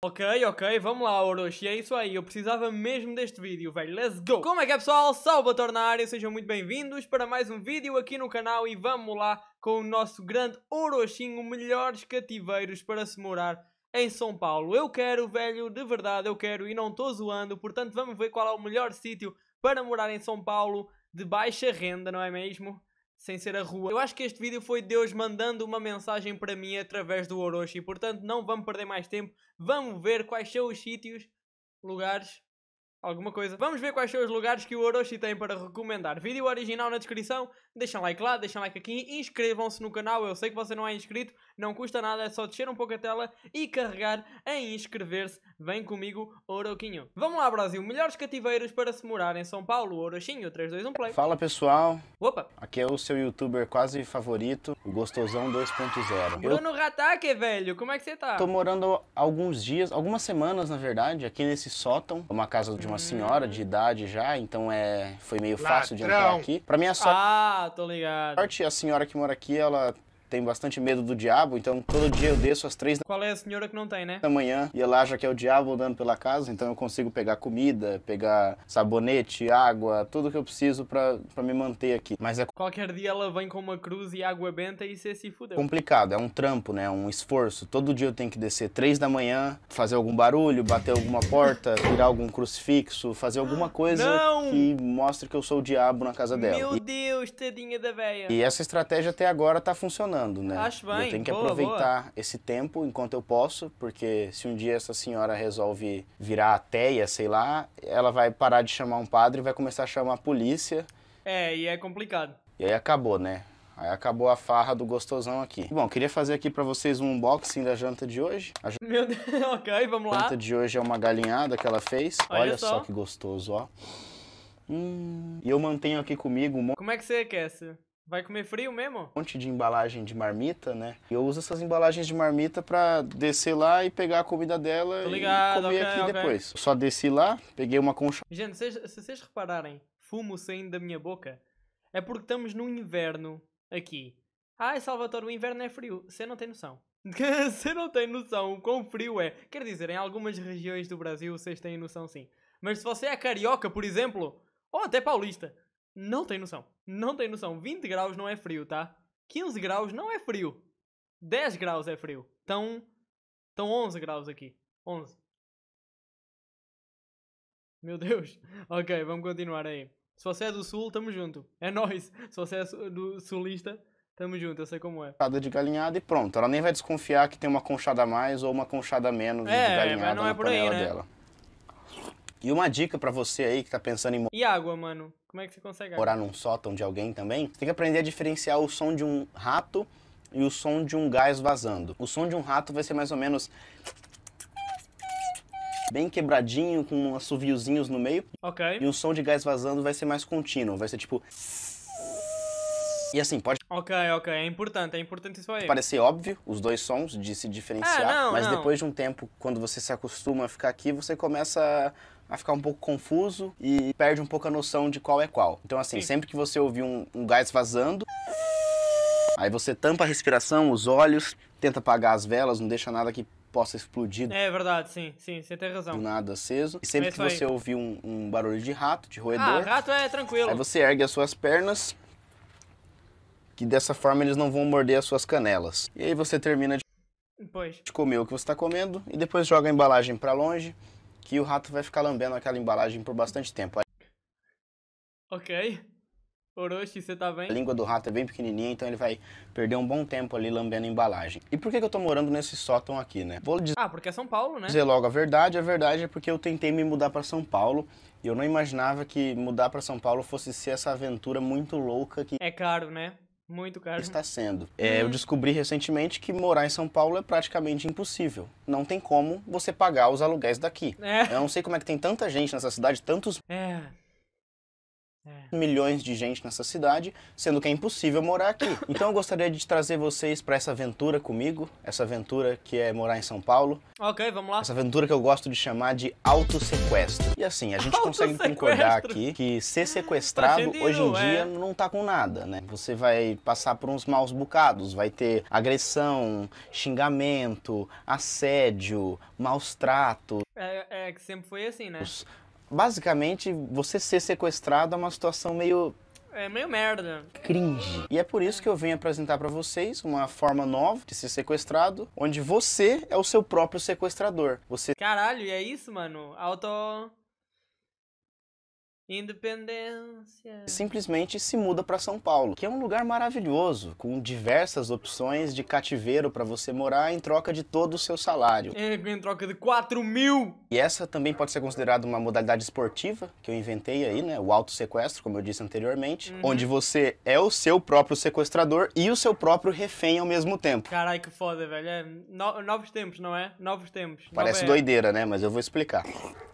Ok, ok, vamos lá Orochi, é isso aí, eu precisava mesmo deste vídeo, velho, let's go! Como é que é pessoal? Salvatore na área, sejam muito bem-vindos para mais um vídeo aqui no canal e vamos lá com o nosso grande Orochinho, melhores cativeiros para se morar em São Paulo. Eu quero, velho, de verdade eu quero e não estou zoando, portanto vamos ver qual é o melhor sítio para morar em São Paulo de baixa renda, não é mesmo? sem ser a rua. Eu acho que este vídeo foi Deus mandando uma mensagem para mim através do Orochi, portanto não vamos perder mais tempo, vamos ver quais são os sítios, lugares, alguma coisa. Vamos ver quais são os lugares que o Orochi tem para recomendar. Vídeo original na descrição, deixem like lá, deixem like aqui, inscrevam-se no canal, eu sei que você não é inscrito, não custa nada, é só descer um pouco a tela e carregar em inscrever-se. Vem comigo, Oroquinho. Vamos lá, Brasil, melhores cativeiros para se morar em São Paulo, Orochinho, 321 play. Fala pessoal. Opa. Aqui é o seu youtuber quase favorito, o Gostosão 2.0. Bruno eu... Rataque, velho, como é que você tá? Tô morando alguns dias, algumas semanas na verdade, aqui nesse sótão, uma casa de uma hum. senhora de idade já, então é foi meio fácil de entrar aqui. Para é sorte, ah, tô ligado. Parte, a senhora que mora aqui, ela tem bastante medo do diabo, então todo dia eu desço às três da Qual é a senhora que não tem, né? Da manhã e ela acha que é o diabo andando pela casa, então eu consigo pegar comida, pegar sabonete, água, tudo que eu preciso para me manter aqui. Mas é qualquer dia ela vem com uma cruz e água benta e você se fudeu. Complicado, é um trampo, né? Um esforço. Todo dia eu tenho que descer três da manhã, fazer algum barulho, bater alguma porta, virar algum crucifixo, fazer alguma coisa não! que mostre que eu sou o diabo na casa dela. Meu e... Deus, tadinha da velha. E essa estratégia até agora tá funcionando falando, né? Acho bem. Eu tenho que boa, aproveitar boa. esse tempo enquanto eu posso, porque se um dia essa senhora resolve virar ateia, sei lá, ela vai parar de chamar um padre e vai começar a chamar a polícia. É, e é complicado. E aí acabou, né? Aí acabou a farra do gostosão aqui. Bom, queria fazer aqui para vocês um unboxing da janta de hoje. A janta... Meu Deus, ok, vamos lá. A janta de hoje é uma galinhada que ela fez. Olha, Olha só. só que gostoso, ó. Hum. E eu mantenho aqui comigo um monte... Como é que você aquece? Vai comer frio mesmo? Um monte de embalagem de marmita, né? Eu uso essas embalagens de marmita para descer lá e pegar a comida dela ligado, e comer okay, aqui okay. depois. Eu só desci lá, peguei uma concha. Gente, se, se vocês repararem, fumo saindo da minha boca, é porque estamos no inverno aqui. Ai, Salvador, o inverno é frio. Você não tem noção. Você não tem noção o quão frio é. Quer dizer, em algumas regiões do Brasil vocês têm noção sim. Mas se você é carioca, por exemplo, ou até paulista, não tem noção. Não tem noção. 20 graus não é frio, tá? 15 graus não é frio. 10 graus é frio. Estão tão 11 graus aqui. 11. Meu Deus. Ok, vamos continuar aí. Se você é do Sul, tamo junto. É nóis. Se você é do Sulista, tamo junto. Eu sei como é. Conchada de galinhada e pronto. Ela nem vai desconfiar que tem uma conchada a mais ou uma conchada a menos é, de galinhada mas não é na por aí, né? dela. E uma dica para você aí que tá pensando em... E água, mano? Como é que você consegue Morar num sótão de alguém também? Você tem que aprender a diferenciar o som de um rato e o som de um gás vazando. O som de um rato vai ser mais ou menos bem quebradinho, com uns assoviozinhos no meio. Ok. E o som de gás vazando vai ser mais contínuo, vai ser tipo... E assim, pode... Ok, ok, é importante, é importante isso aí. Parecer óbvio, os dois sons, de se diferenciar, ah, não, mas não. depois de um tempo, quando você se acostuma a ficar aqui, você começa a ficar um pouco confuso e perde um pouco a noção de qual é qual. Então, assim, Sim. sempre que você ouvir um, um gás vazando, aí você tampa a respiração, os olhos, tenta apagar as velas, não deixa nada que possa explodir. É verdade, sim, sim, você tem razão. Do nada aceso. E sempre é que você aí. ouvir um, um, barulho de rato, de roedor. Ah, rato é tranquilo. Aí você ergue as suas pernas, que dessa forma eles não vão morder as suas canelas. E aí você termina de, pois. de comer o que você está comendo e depois joga a embalagem para longe que o rato vai ficar lambendo aquela embalagem por bastante tempo. Ok. Orochi, você tá bem? A língua do rato é bem pequenininha, então ele vai perder um bom tempo ali lambendo a embalagem. E por que, que eu tô morando nesse sótão aqui, né? Vou dizer... Ah, porque é São Paulo, né? Dizer logo a verdade. A verdade é porque eu tentei me mudar para São Paulo e eu não imaginava que mudar para São Paulo fosse ser essa aventura muito louca que... É caro, né? Muito caro. Está sendo. É, eu uhum. descobri recentemente que morar em São Paulo é praticamente impossível. Não tem como você pagar os aluguéis daqui. É. Eu não sei como é que tem tanta gente nessa cidade, tantos é. É. milhões de gente nessa cidade, sendo que é impossível morar aqui. Então eu gostaria de trazer vocês para essa aventura comigo, essa aventura que é morar em São Paulo. Ok, vamos lá. Essa aventura que eu gosto de chamar de sequestro E assim, a gente consegue concordar aqui que ser tá sequestrado hoje em é. dia é. não tá com nada, né? Você vai passar por uns maus bocados, vai ter agressão, xingamento, assédio, maus tratos. É, é que sempre foi assim, né? Os basicamente, você ser sequestrado é uma situação meio é meio merda. Cringe. E é por isso que eu venho apresentar para vocês uma forma nova de ser sequestrado, onde você é o seu próprio sequestrador. Você Caralho, é isso, mano. Auto Independência. Simplesmente se muda para São Paulo, que é um lugar maravilhoso, com diversas opções de cativeiro para você morar em troca de todo o seu salário. É, em troca de 4 mil! E essa também pode ser considerada uma modalidade esportiva, que eu inventei aí, né? O auto-sequestro, como eu disse anteriormente, uhum. onde você é o seu próprio sequestrador e o seu próprio refém ao mesmo tempo. Carai, que foda, velho. É no novos tempos, não é? Novos tempos. Parece Nova doideira, né? Mas eu vou explicar.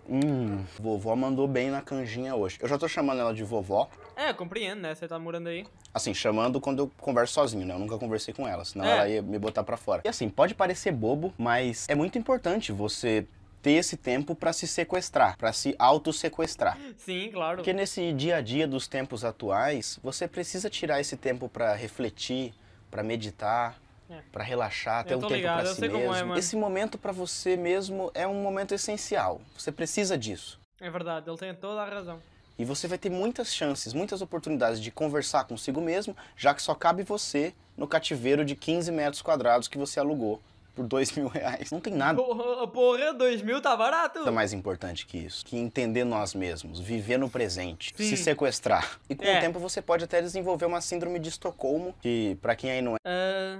Hum, vovó mandou bem na canjinha hoje hoje. Eu já tô chamando ela de vovó. É, compreendo, né? Você tá morando aí. Assim, chamando quando eu converso sozinho, né? Eu nunca conversei com ela, senão é. ela ia me botar pra fora. E assim, pode parecer bobo, mas é muito importante você ter esse tempo para se sequestrar, para se auto-sequestrar. Sim, claro. Porque nesse dia a dia dos tempos atuais, você precisa tirar esse tempo para refletir, para meditar, é. para relaxar, ter um tempo para si é, mesmo. É, esse momento para você mesmo é um momento essencial. Você precisa disso. É verdade, ele tem toda a razão. E você vai ter muitas chances, muitas oportunidades de conversar consigo mesmo, já que só cabe você no cativeiro de 15 metros quadrados que você alugou por dois mil reais. Não tem nada. Porra, porra, dois mil tá barato. É mais importante que isso. Que entender nós mesmos, viver no presente, Sim. se sequestrar. E com é. o tempo você pode até desenvolver uma síndrome de Estocolmo, que para quem aí não é...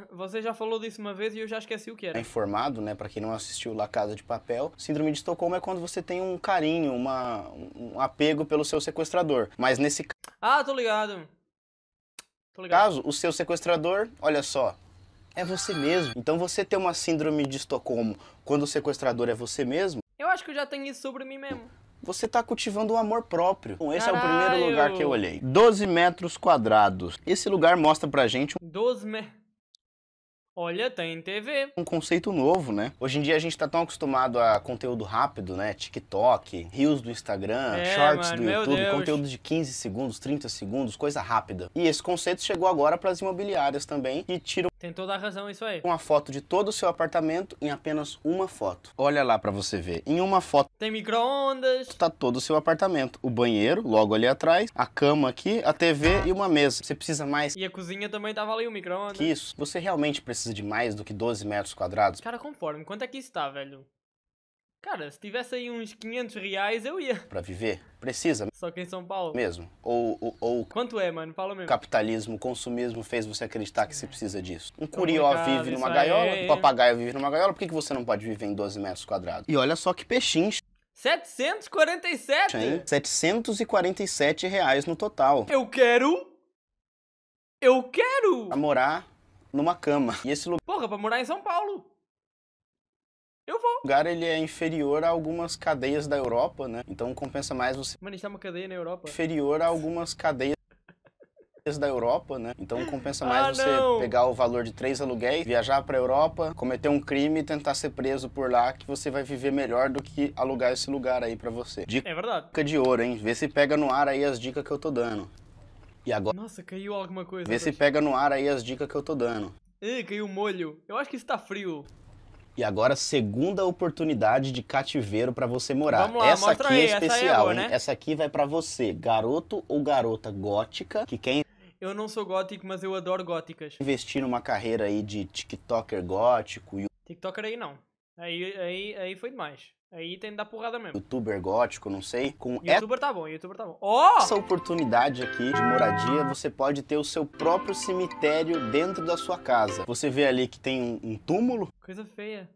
Uh, você já falou disso uma vez e eu já esqueci o que era. É informado, né, para quem não assistiu La Casa de Papel, síndrome de Estocolmo é quando você tem um carinho, uma, um apego pelo seu sequestrador. Mas nesse... Ah, tô ligado. Tô ligado. Caso, o seu sequestrador, olha só, é você mesmo. Então você tem uma síndrome de Estocolmo quando o sequestrador é você mesmo. Eu acho que eu já tenho isso sobre mim mesmo. Você está cultivando o amor próprio. Bom, então, esse Caralho. é o primeiro lugar que eu olhei. 12 metros quadrados. Esse lugar mostra pra gente. 12 metros. Olha, tem TV. Um conceito novo, né? Hoje em dia a gente tá tão acostumado a conteúdo rápido, né? TikTok, rios do Instagram, é, shorts mano, do YouTube, conteúdo de 15 segundos, 30 segundos, coisa rápida. E esse conceito chegou agora para as imobiliárias também, e tiram tem toda a razão isso aí. Uma foto de todo o seu apartamento em apenas uma foto. Olha lá para você ver. Em uma foto. Tem micro-ondas. Tá todo o seu apartamento. O banheiro, logo ali atrás. A cama aqui, a TV ah. e uma mesa. Você precisa mais. E a cozinha também tava ali, o micro-ondas. Que isso. Você realmente precisa de mais do que 12 metros quadrados? Cara, conforme. Quanto é que está, velho? Cara, se tivesse aí uns 500 reais, eu ia. Pra viver? Precisa. Só que em São Paulo? Mesmo. Ou, ou, ou... Quanto é, mano? Fala mesmo. Capitalismo, consumismo fez você acreditar que você precisa disso. Um curió vive numa gaiola, um papagaio vive numa gaiola, por que, que você não pode viver em 12 metros quadrados? E olha só que peixinho. 747? Hein? 747 reais no total. Eu quero... Eu quero... Pra morar numa cama. E esse lugar... Porra, pra morar em São Paulo. Eu vou. O lugar ele é inferior a algumas cadeias da Europa, né? Então compensa mais você. Mano, está é uma cadeia na Europa. Inferior a algumas cadeias da Europa, né? Então compensa mais ah, você não. pegar o valor de três aluguéis, viajar para Europa, cometer um crime e tentar ser preso por lá, que você vai viver melhor do que alugar esse lugar aí para você. Dica é verdade. de ouro, hein? Vê se pega no ar aí as dicas que eu tô dando. E agora. Nossa, caiu alguma coisa. Vê se pega no ar aí as dicas que eu tô dando. Ih, caiu molho. Eu acho que está frio. E agora, segunda oportunidade de cativeiro para você morar. Lá, essa aqui é aí, é especial, essa, é boa, né? essa aqui vai para você, garoto ou garota gótica que quer. Eu não sou gótico, mas eu adoro góticas. Investir numa carreira aí de TikToker gótico. e. TikToker aí não. Aí, aí, aí foi demais. Aí tem que dar porrada mesmo. Youtuber gótico, não sei. Com Youtuber essa... tá bom, youtuber tá bom. Ó! Oh! Essa oportunidade aqui de moradia, você pode ter o seu próprio cemitério dentro da sua casa. Você vê ali que tem um, um túmulo. Coisa feia.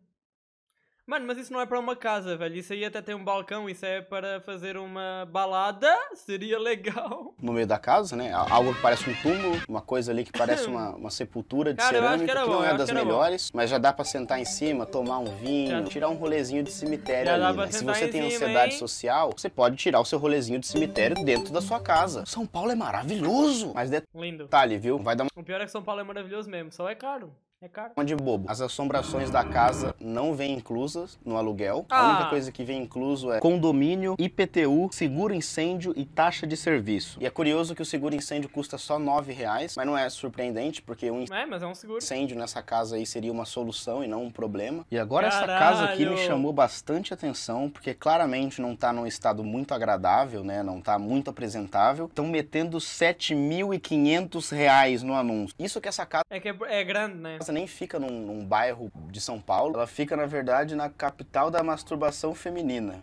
Mano, mas isso não é para uma casa, velho. Isso aí até tem um balcão, isso é para fazer uma balada. Seria legal. No meio da casa, né? Algo que parece um túmulo, uma coisa ali que parece uma, uma sepultura de Cara, cerâmica, que, que, não bom, é das melhores, bom. mas já dá para sentar em cima, tomar um vinho, tirar um rolezinho de cemitério já ali. Né? Se você tem cima, ansiedade hein? social, você pode tirar o seu rolezinho de cemitério dentro da sua casa. São Paulo é maravilhoso! Mas detalhe, Lindo. viu? Vai dar uma... O pior é que São Paulo é maravilhoso mesmo, só é caro. É caro. de bobo. As assombrações da casa não vêm inclusas no aluguel. Ah. A única coisa que vem incluso é condomínio, IPTU, seguro incêndio e taxa de serviço. E é curioso que o seguro incêndio custa só nove reais, mas não é surpreendente porque um é, mas é um seguro. incêndio nessa casa aí seria uma solução e não um problema. E agora Caralho. essa casa aqui me chamou bastante atenção porque claramente não tá num estado muito agradável, né? Não tá muito apresentável. Estão metendo 7.500 reais no anúncio. Isso que essa casa é que é, é grande, né? nem fica num, num bairro de São Paulo, ela fica, na verdade, na capital da masturbação feminina.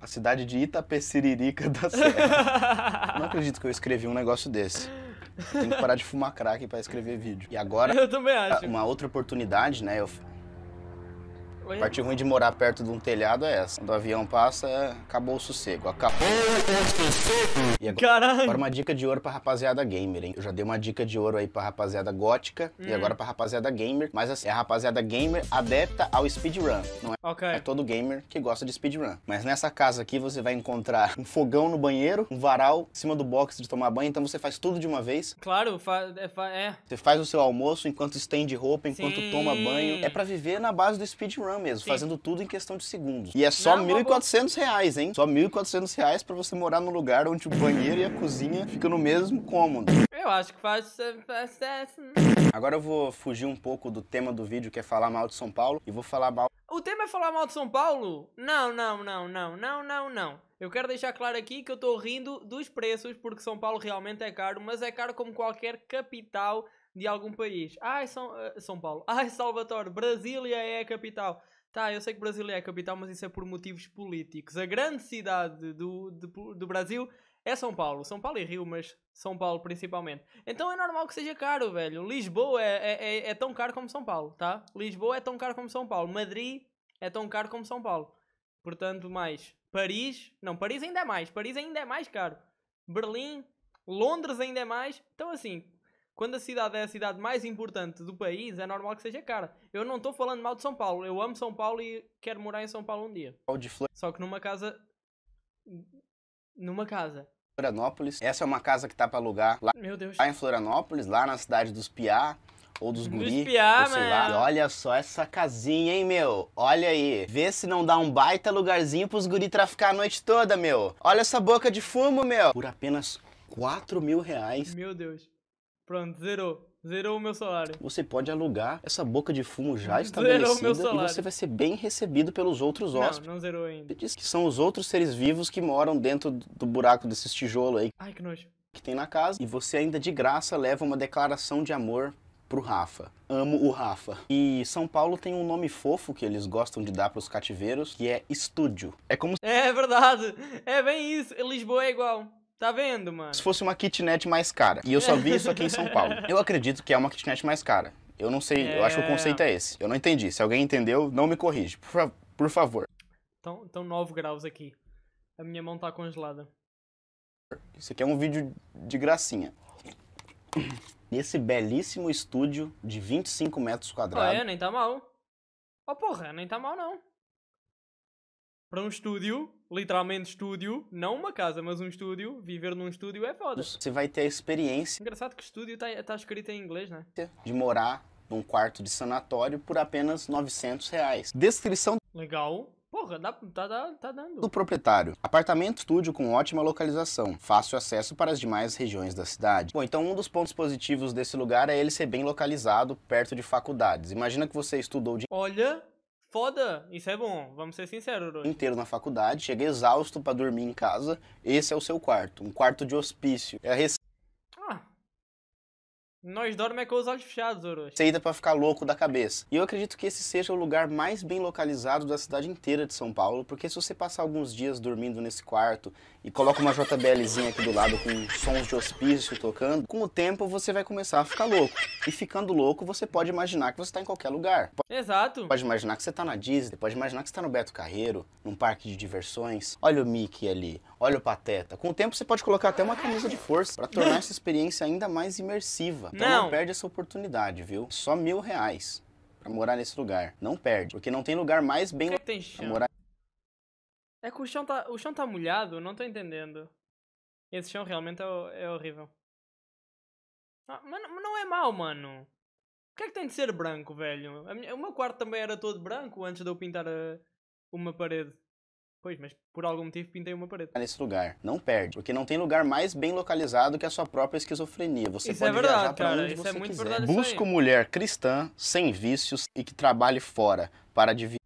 A cidade de Itapeciririca da Serra. Não acredito que eu escrevi um negócio desse. Tem que parar de fumar crack para escrever vídeo. E agora, eu também acho. uma outra oportunidade, né? Eu a parte ruim de morar perto de um telhado é essa. Quando o avião passa, acabou o sossego. Acabou o sossego. E agora, Caralho. agora uma dica de ouro pra rapaziada gamer, hein? Eu já dei uma dica de ouro aí pra rapaziada gótica hum. e agora pra rapaziada gamer. Mas assim, é a rapaziada gamer adepta ao speedrun. Não é, okay. é todo gamer que gosta de speedrun. Mas nessa casa aqui você vai encontrar um fogão no banheiro, um varal em cima do box de tomar banho. Então você faz tudo de uma vez. Claro, é, é, Você faz o seu almoço enquanto estende roupa, enquanto Sim. toma banho. É para viver na base do speedrun run mesmo, Sim. fazendo tudo em questão de segundos. E é só R$ 1.400, reais, hein? Só R$ 1.400 reais você morar num lugar onde o banheiro e a cozinha ficam no mesmo cômodo. Eu acho que faz, faz sucesso. Né? Agora eu vou fugir um pouco do tema do vídeo, que é falar mal de São Paulo, e vou falar mal. O tema é falar mal de São Paulo? Não, não, não, não, não, não, não. Eu quero deixar claro aqui que eu estou rindo dos preços, porque São Paulo realmente é caro, mas é caro como qualquer capital de algum país. Ai, São, eh, São Paulo. Ai, Salvador. Brasília é a capital. Tá, eu sei que Brasília é a capital, mas isso é por motivos políticos. A grande cidade do, de, do Brasil é São Paulo. São Paulo e Rio, mas São Paulo principalmente. Então é normal que seja caro, velho. Lisboa é, é, é, é tão caro como São Paulo, tá? Lisboa é tão caro como São Paulo. Madrid é tão caro como São Paulo. Portanto, mais. Paris, não, Paris ainda é mais. Paris ainda é mais caro. Berlim, Londres ainda é mais. Então, assim, quando a cidade é a cidade mais importante do país, é normal que seja cara. Eu não estou falando mal de São Paulo. Eu amo São Paulo e quero morar em São Paulo um dia. Só que numa casa. Numa casa. Florianópolis. Essa é uma casa que está para alugar lá, Meu Deus. lá em Florianópolis, lá na cidade dos Piá ou dos guri, espiar, ou sei lá. E olha só essa casinha, hein, meu? Olha aí. Vê se não dá um baita lugarzinho pros guri traficar a noite toda, meu. Olha essa boca de fumo, meu. Por apenas 4 mil reais. Meu Deus. Pronto, zerou. Zerou o meu salário. Você pode alugar, essa boca de fumo já estabelecida zerou meu salário. e você vai ser bem recebido pelos outros hóspedes. Não, não zerou ainda. diz que são os outros seres vivos que moram dentro do buraco desses tijolos aí. Ai, que nojo. Que tem na casa. E você ainda de graça leva uma declaração de amor pro Rafa. Amo o Rafa. E São Paulo tem um nome fofo que eles gostam de dar pros cativeiros, que é estúdio. É como... É verdade. É bem isso. Lisboa é igual. Tá vendo, mano? Se fosse uma kitnet mais cara. E eu só vi isso aqui em São Paulo. Eu acredito que é uma kitnet mais cara. Eu não sei, é... eu acho que o é. conceito é esse. Eu não entendi. Se alguém entendeu, não me corrige. Por, fa por favor. Estão tão 9 graus aqui. A minha mão tá congelada. Isso aqui é um vídeo de gracinha. Nesse belíssimo estúdio de 25 metros quadrados. Ah, é, nem tá mal. Ó oh, porra, nem tá mal não. Para um estúdio, literalmente estúdio, não uma casa, mas um estúdio, viver num estúdio é foda. Você vai ter a experiência. Engraçado que estúdio tá, tá escrito em inglês, né? De morar num quarto de sanatório por apenas 900 reais. Descrição. Legal. Porra, dá, tá, tá, tá dando. Do proprietário. Apartamento estúdio com ótima localização. Fácil acesso para as demais regiões da cidade. Bom, então um dos pontos positivos desse lugar é ele ser bem localizado, perto de faculdades. Imagina que você estudou de. Olha, foda, isso é bom, vamos ser sinceros. Hoje. Inteiro na faculdade, cheguei exausto para dormir em casa. Esse é o seu quarto, um quarto de hospício. É a nós dormimos é com os olhos fechados, Orochi. Saída para ficar louco da cabeça. E eu acredito que esse seja o lugar mais bem localizado da cidade inteira de São Paulo, porque se você passar alguns dias dormindo nesse quarto e coloca uma JBLzinha aqui do lado com sons de hospício tocando, com o tempo você vai começar a ficar louco. E ficando louco, você pode imaginar que você está em qualquer lugar. Exato. Pode imaginar que você está na Disney, pode imaginar que você está no Beto Carreiro, num parque de diversões. Olha o Mickey ali, olha o pateta. Com o tempo você pode colocar até uma camisa de força para tornar essa experiência ainda mais imersiva. Então não, não perde essa oportunidade, viu? Só mil reais para morar nesse lugar. Não perde, porque não tem lugar mais bem que tem chão? pra morar. É que o chão tá, o chão tá molhado, não tô entendendo. Esse chão realmente é, é horrível. Ah, mas não é mal, mano. O que é que tem de ser branco, velho? o meu quarto também era todo branco antes de eu pintar eh, uma parede. Pois, mas por algum motivo pintei uma parede. Nesse lugar. Não perde. Porque não tem lugar mais bem localizado que a sua própria esquizofrenia. Você isso é pode é verdade, viajar pra cara, onde isso é você é muito quiser. Verdade Busco mulher cristã, sem vícios e que trabalhe fora para dividir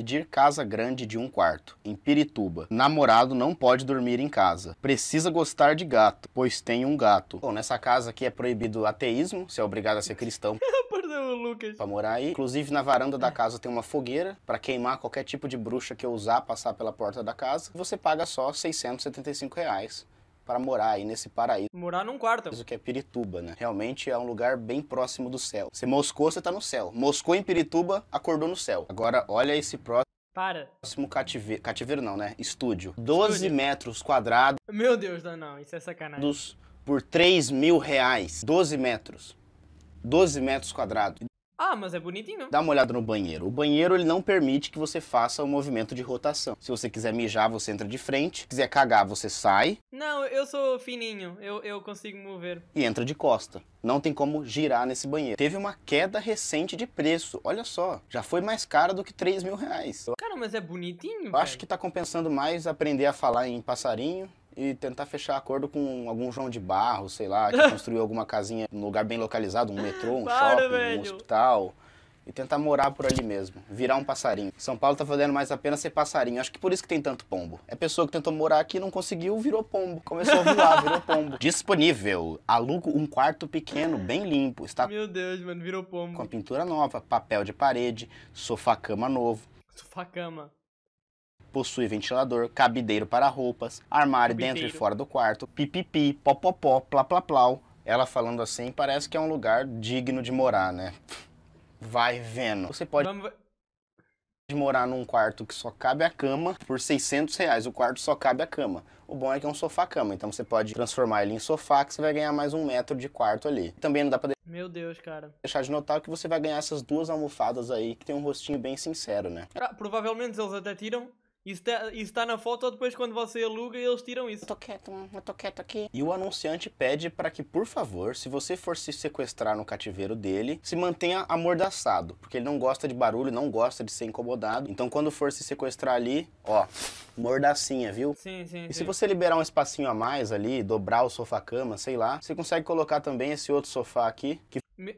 Pedir casa grande de um quarto, em Pirituba. Namorado não pode dormir em casa. Precisa gostar de gato, pois tem um gato. Bom, nessa casa aqui é proibido ateísmo, você é obrigado a ser cristão. Perdão, Lucas. Pra morar aí. Inclusive, na varanda da casa tem uma fogueira para queimar qualquer tipo de bruxa que eu usar passar pela porta da casa. Você paga só 675 reais para morar aí nesse paraíso. Morar num quarto. Isso que é Pirituba, né? Realmente é um lugar bem próximo do céu. Você moscou, você tá no céu. Moscou em Pirituba, acordou no céu. Agora olha esse próximo. Para. Próximo cativeiro. Cativeiro não, né? Estúdio. 12 Estúdio. metros quadrados. Meu Deus, não, isso é sacanagem. Dos, por 3 mil reais. 12 metros. 12 metros quadrados. Ah, mas é bonitinho. Dá uma olhada no banheiro. O banheiro ele não permite que você faça o um movimento de rotação. Se você quiser mijar, você entra de frente. Se quiser cagar, você sai. Não, eu sou fininho. Eu, eu consigo mover. E entra de costa. Não tem como girar nesse banheiro. Teve uma queda recente de preço. Olha só. Já foi mais cara do que 3 mil reais. Cara, mas é bonitinho. Eu acho que tá compensando mais aprender a falar em passarinho e tentar fechar acordo com algum João de Barro, sei lá, que construiu alguma casinha num lugar bem localizado, um metrô, um Para, shopping, velho. um hospital. E tentar morar por ali mesmo, virar um passarinho. São Paulo tá valendo mais a pena ser passarinho. Acho que por isso que tem tanto pombo. É pessoa que tentou morar aqui, não conseguiu, virou pombo. Começou a voar, virou pombo. Disponível. Alugo um quarto pequeno, bem limpo. Está Meu Deus, mano, virou pombo. Com a pintura nova, papel de parede, sofá-cama novo. Sofá-cama possui ventilador, cabideiro para roupas, armário cabideiro. dentro e fora do quarto, pipipi, popopó, plaplaplau. Ela falando assim, parece que é um lugar digno de morar, né? Vai vendo. Você pode Vamos... morar num quarto que só cabe a cama por 600 reais. O quarto só cabe a cama. O bom é que é um sofá-cama, então você pode transformar ele em sofá que você vai ganhar mais um metro de quarto ali. Também não dá pra meu Deus, cara. Deixar de notar que você vai ganhar essas duas almofadas aí, que tem um rostinho bem sincero, né? Ah, provavelmente eles até tiram isso está, isso tá na foto ou depois quando você aluga eles tiram isso? Eu tô quieto, mano. Eu tô quieto aqui. E o anunciante pede para que, por favor, se você for se sequestrar no cativeiro dele, se mantenha amordaçado. Porque ele não gosta de barulho, não gosta de ser incomodado. Então quando for se sequestrar ali, ó, mordacinha, viu? Sim, sim. E sim. se você liberar um espacinho a mais ali, dobrar o sofá-cama, sei lá, você consegue colocar também esse outro sofá aqui. Que... Me...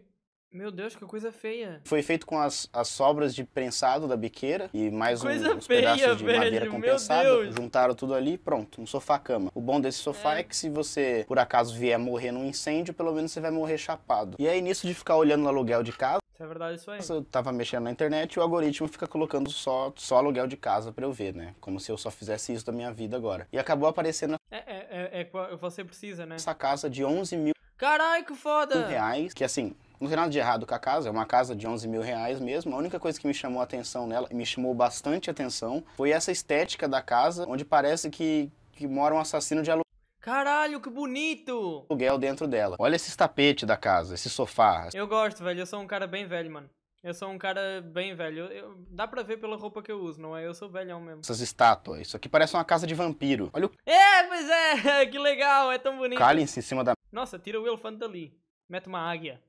Meu Deus, que coisa feia. Foi feito com as, as sobras de prensado da biqueira e mais um, uns feia, pedaços de velho, madeira compensada. Juntaram tudo ali pronto, um sofá-cama. O bom desse sofá é. é. que se você, por acaso, vier morrer num incêndio, pelo menos você vai morrer chapado. E aí, nisso de ficar olhando o aluguel de casa, é verdade isso aí. Eu tava mexendo na internet e o algoritmo fica colocando só, só aluguel de casa pra eu ver, né? Como se eu só fizesse isso da minha vida agora. E acabou aparecendo... É, é, é, é você precisa, né? Essa casa de 11 mil... Caralho, que foda! Reais, que assim, não tem nada de errado com a casa, é uma casa de 11 mil reais mesmo. A única coisa que me chamou a atenção nela, e me chamou bastante atenção, foi essa estética da casa, onde parece que, que mora um assassino de aluguel. Caralho, que bonito! Aluguel dentro dela. Olha esse tapete da casa, esse sofá. Eu gosto, velho. Eu sou um cara bem velho, mano. Eu sou um cara bem velho. Eu, eu, dá pra ver pela roupa que eu uso, não é? Eu sou velhão mesmo. Essas estátuas. Isso aqui parece uma casa de vampiro. Olha o... É, pois é. que legal. É tão bonito. Calem-se em cima da... Nossa, tira o elefante dali. Mete uma águia.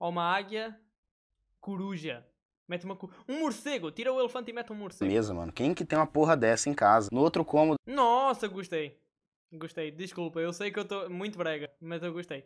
Ou uma águia coruja. Mete uma cu... Um morcego, tira o elefante e mete um morcego. Mesmo mano. Quem que tem uma porra dessa em casa? No outro cômodo. Nossa, gostei. Gostei. Desculpa, eu sei que eu estou muito brega, mas eu gostei.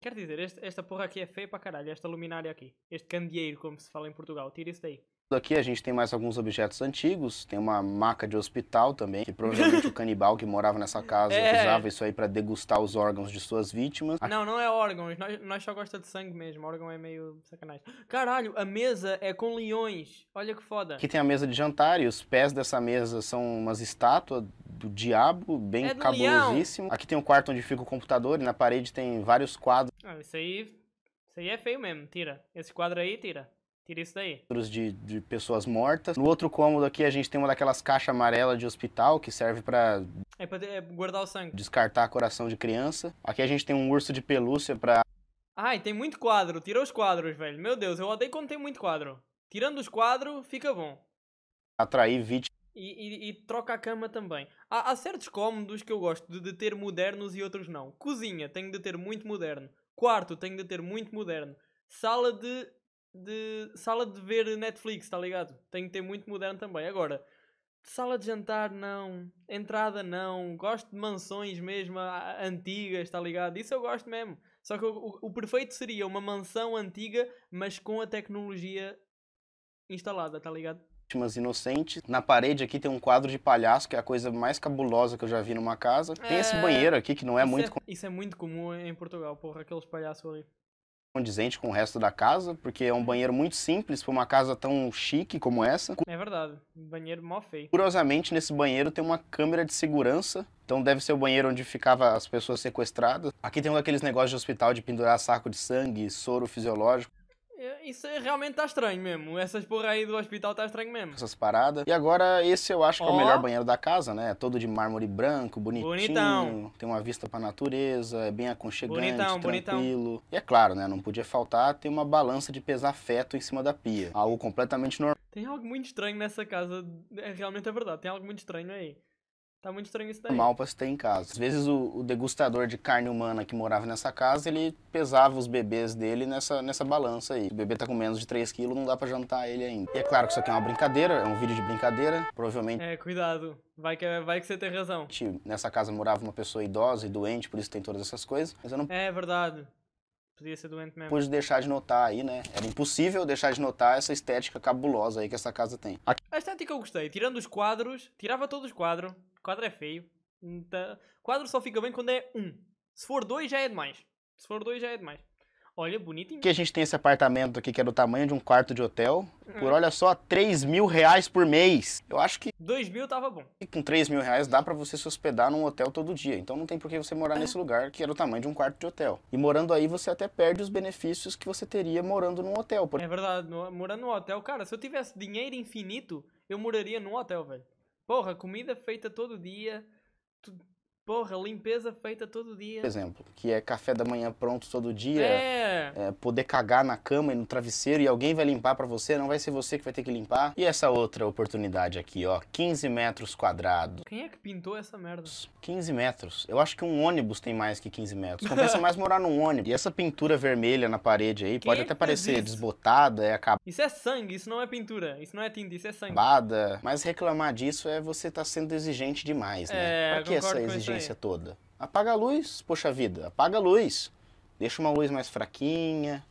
Quer dizer, este, esta porra aqui é feia para caralho, esta luminária aqui. Este candeeiro, como se fala em Portugal. Tira isso daí. Aqui a gente tem mais alguns objetos antigos, tem uma maca de hospital também, que provavelmente o canibal que morava nessa casa é. usava isso aí para degustar os órgãos de suas vítimas. Não, não é órgãos, nós, nós só gosta de sangue mesmo, órgão é meio sacanagem. Caralho, a mesa é com leões, olha que foda. Aqui tem a mesa de jantar e os pés dessa mesa são umas estátuas do diabo, bem é cabulosíssimo. Leão. Aqui tem um quarto onde fica o computador e na parede tem vários quadros. Ah, isso aí, isso aí é feio mesmo, tira. Esse quadro aí, tira. Tira isso daí. De, de pessoas mortas. No outro cômodo aqui a gente tem uma daquelas caixas amarelas de hospital que serve para é pra é, guardar o sangue. Descartar coração de criança. Aqui a gente tem um urso de pelúcia pra. Ai, tem muito quadro. Tira os quadros, velho. Meu Deus, eu odeio quando tem muito quadro. Tirando os quadros, fica bom. Atrair vítimas. E, e, e, troca a cama também. Há, há certos cômodos que eu gosto de, de ter modernos e outros não. Cozinha, tenho de ter muito moderno. Quarto, tenho de ter muito moderno. Sala de de sala de ver Netflix, está ligado? Tenho que ter muito moderno também. Agora, sala de jantar não, entrada não, gosto de mansões mesmo antigas, está ligado? Isso eu gosto mesmo. Só que o, o, perfeito seria uma mansão antiga, mas com a tecnologia instalada, tá ligado? Vítimas inocentes. Na parede aqui tem um quadro de palhaço, que é a coisa mais cabulosa que eu já vi numa casa. É... Tem esse é, banheiro aqui que não é isso muito. É, Isso é muito comum em Portugal, porra, aqueles palhaços ali condizente com o resto da casa, porque é um banheiro muito simples para uma casa tão chique como essa. É verdade, um banheiro mó feio. Curiosamente, nesse banheiro tem uma câmera de segurança, então deve ser o banheiro onde ficava as pessoas sequestradas. Aqui tem um daqueles negócios de hospital de pendurar saco de sangue, soro fisiológico. Isso é realmente tá estranho mesmo. Essas porra aí do hospital tá estranho mesmo. Essas paradas. E agora, esse eu acho que oh. é o melhor banheiro da casa, né? É todo de mármore branco, bonitinho. Bonitão. Tem uma vista pra natureza, é bem aconchegante, bonitão, tranquilo. Bonitão. E é claro, né? Não podia faltar ter uma balança de pesar feto em cima da pia. Algo completamente normal. Tem algo muito estranho nessa casa. É, realmente é verdade. Tem algo muito estranho aí. Tá muito estranho isso daí. Mal pra se ter em casa. Às vezes o, o, degustador de carne humana que morava nessa casa, ele pesava os bebês dele nessa, nessa balança aí. O bebê tá com menos de 3 quilos, não dá pra jantar ele ainda. E é claro que isso aqui é uma brincadeira, é um vídeo de brincadeira, provavelmente... É, cuidado. Vai que, é, vai que você tem razão. Nessa casa morava uma pessoa idosa e doente, por isso tem todas essas coisas, mas eu não... É, verdade. Podia ser doente mesmo. Pude deixar de notar aí, né? Era impossível deixar de notar essa estética cabulosa aí que essa casa tem. Aqui... A estética eu gostei. Tirando os quadros, tirava todos os quadros. quadro é feio. Então, quadro só fica bem quando é um. Se for dois, já é demais. Se for dois, já é demais. Olha, bonito. Que a gente tem esse apartamento aqui que é do tamanho de um quarto de hotel. Hum. Por olha só, 3 mil reais por mês. Eu acho que. 2 mil tava bom. E com 3 mil reais dá para você se hospedar num hotel todo dia. Então não tem por que você morar é. nesse lugar que é do tamanho de um quarto de hotel. E morando aí você até perde os benefícios que você teria morando num hotel. Por... É verdade, morando num hotel, cara, se eu tivesse dinheiro infinito, eu moraria num hotel, velho. Porra, comida feita todo dia Porra, limpeza feita todo dia. Por exemplo, que é café da manhã pronto todo dia. É. é poder cagar na cama e no travesseiro e alguém vai limpar para você, não vai ser você que vai ter que limpar. E essa outra oportunidade aqui, ó, 15 metros quadrados. Quem é que pintou essa merda? 15 metros. Eu acho que um ônibus tem mais que 15 metros. Compensa mais morar num ônibus. E essa pintura vermelha na parede aí Quem pode é até parecer isso? desbotada, é acabada. Isso é sangue, isso não é pintura, isso não é tinta, isso é sangue. Bada. Mas reclamar disso é você tá sendo exigente demais, né? É, pra que essa exigência? toda. Apaga a luz, poxa vida, apaga a luz. Deixa uma luz mais fraquinha,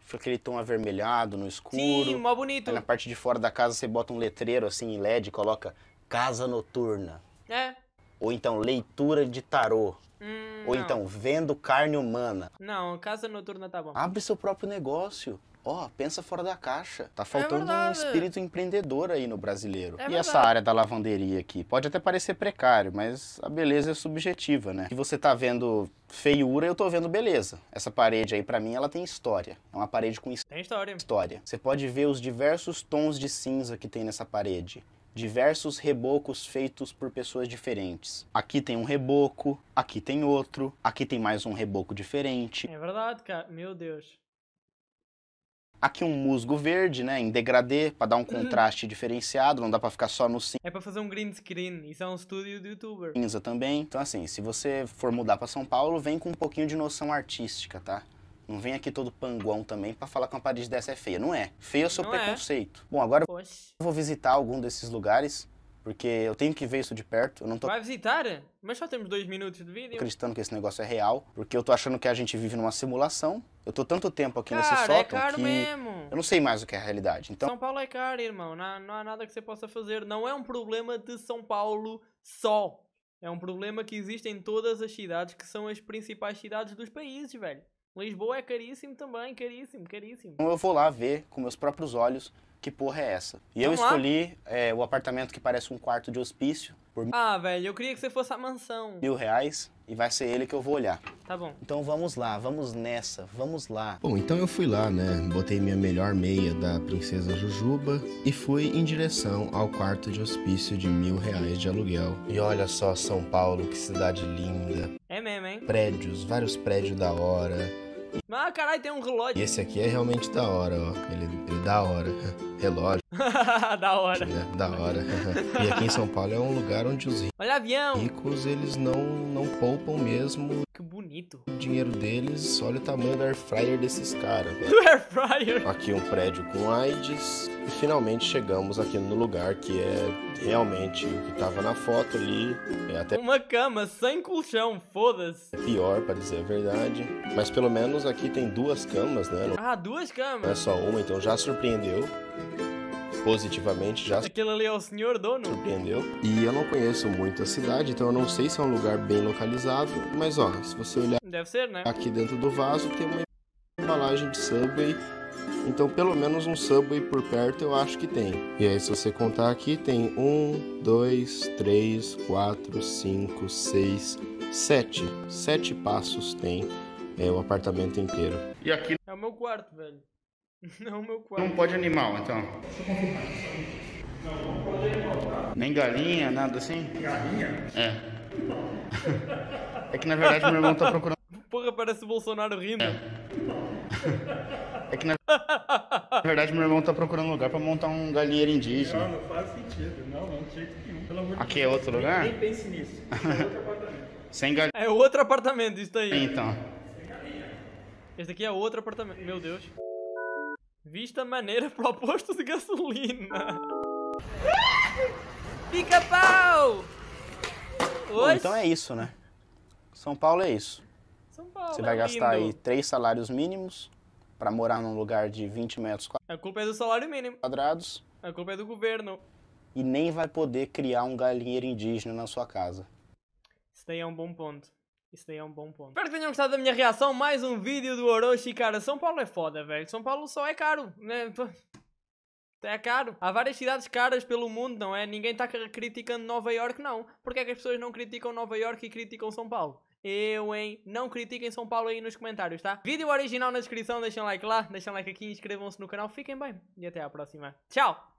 fica aquele tom avermelhado no escuro. Sim, mó bonito. Aí na parte de fora da casa você bota um letreiro assim em LED, e coloca casa noturna. É. Ou então leitura de tarô. Hum, Ou então não. então vendo carne humana. Não, casa noturna tá bom. Abre seu próprio negócio ó, oh, pensa fora da caixa. Tá é faltando é um espírito empreendedor aí no brasileiro. É e essa área da lavanderia aqui? Pode até parecer precário, mas a beleza é subjetiva, né? Que você tá vendo feiura, eu tô vendo beleza. Essa parede aí, para mim, ela tem história. É uma parede com tem história. história. Você pode ver os diversos tons de cinza que tem nessa parede diversos rebocos feitos por pessoas diferentes. Aqui tem um reboco, aqui tem outro, aqui tem mais um reboco diferente. É verdade, cara. Meu Deus. Aqui um musgo verde, né, em degradê, para dar um uhum. contraste uhum. diferenciado, não dá para ficar só no cinza. É para fazer um green screen, isso é um estúdio do youtuber. Cinza também. Então assim, se você for mudar para São Paulo, vem com um pouquinho de noção artística, tá? Não vem aqui todo panguão também para falar que uma parede dessa é feia. Não é. Feio é o seu não preconceito. É. Bom, agora Poxa. eu vou visitar algum desses lugares porque eu tenho que ver isso de perto. Eu não tô... Vai visitar? É? Mas só temos dois minutos de vídeo. Acreditando que esse negócio é real, porque eu tô achando que a gente vive numa simulação. Eu tô tanto tempo aqui Cara, nesse é sótão é caro que mesmo. eu não sei mais o que é a realidade. Então... São Paulo é caro, irmão. Não, não há nada que você possa fazer. Não é um problema de São Paulo só. É um problema que existe em todas as cidades, que são as principais cidades dos países, velho. Lisboa é caríssimo também, caríssimo, caríssimo. Então eu vou lá ver com meus próprios olhos que porra é essa. E Vamos eu escolhi é, o apartamento que parece um quarto de hospício por Ah, velho, eu queria que você fosse a mansão. Mil reais e vai ser ele que eu vou olhar. Tá bom. Então vamos lá, vamos nessa, vamos lá. Bom, então eu fui lá, né? Botei minha melhor meia da Princesa Jujuba e fui em direção ao quarto de hospício de mil reais de aluguel. E olha só São Paulo, que cidade linda mesmo, hein? Prédios, vários prédios da hora. Ah, caralho, tem um relógio. esse aqui é realmente da hora, ó. Ele, ele é da hora. Relógio. da hora. É, da hora. e aqui em São Paulo é um lugar onde os Olha, avião. ricos, eles não, não poupam mesmo. Que bonito. O dinheiro deles, olha o tamanho do air fryer desses caras, Do air fryer? Aqui um prédio com AIDS. E finalmente chegamos aqui no lugar que é realmente o que tava na foto ali. É até... Uma cama sem colchão, foda-se. É pior, pra dizer a verdade. Mas pelo menos aqui tem duas camas, né? Ah, duas camas? Não é só uma, então já surpreendeu positivamente já. Aquilo ali é o senhor dono. Surpreendeu. E eu não conheço muito a cidade, então eu não sei se é um lugar bem localizado, mas ó, se você olhar. Deve ser, né? Aqui dentro do vaso tem uma embalagem de Subway. Então, pelo menos um Subway por perto eu acho que tem. E aí, se você contar aqui, tem um, dois, três, quatro, cinco, seis, sete. Sete passos tem é, o apartamento inteiro. E aqui. É o meu quarto, velho. Não, meu quarto. Não pode animal, então. Deixa eu confirmar. Não, não pode animal, Nem galinha, nada assim? Galinha? É. É que na verdade meu irmão tá procurando. Porra, parece o Bolsonaro rindo. É. É que na... na verdade meu irmão tá procurando lugar pra montar um galinheiro indígena. Não, não faz sentido. Não, não, de jeito nenhum. Pelo amor de Aqui é outro lugar? Nem, pense nisso. É outro apartamento. Sem galinha. É outro apartamento, isso aí. Então. Sem galinha. Esse daqui é outro apartamento. Meu Deus. Vista maneira proposto de gasolina. Fica pau Bom, então é isso, né? São Paulo é isso. São Paulo Você é vai gastar aí três salários mínimos para morar num lugar de 20 metros quadrados. A culpa é do salário mínimo. Quadrados. A culpa é do governo. E nem vai poder criar um galinheiro indígena na sua casa. Isso daí é um bom ponto. Isso daí é um bom ponto. Espero que tenham gostado da minha reação. Mais um vídeo do Orochi, cara. São Paulo é foda, velho. São Paulo só é caro, né? É caro. Há várias cidades caras pelo mundo, não é? Ninguém está criticando Nova York, não. Porque é que as pessoas não criticam Nova York e criticam São Paulo? Eu, hein? Não critiquem São Paulo aí nos comentários, tá? Vídeo original na descrição, deixem like lá, deixem like aqui, inscrevam-se no canal, fiquem bem e até à próxima. Tchau!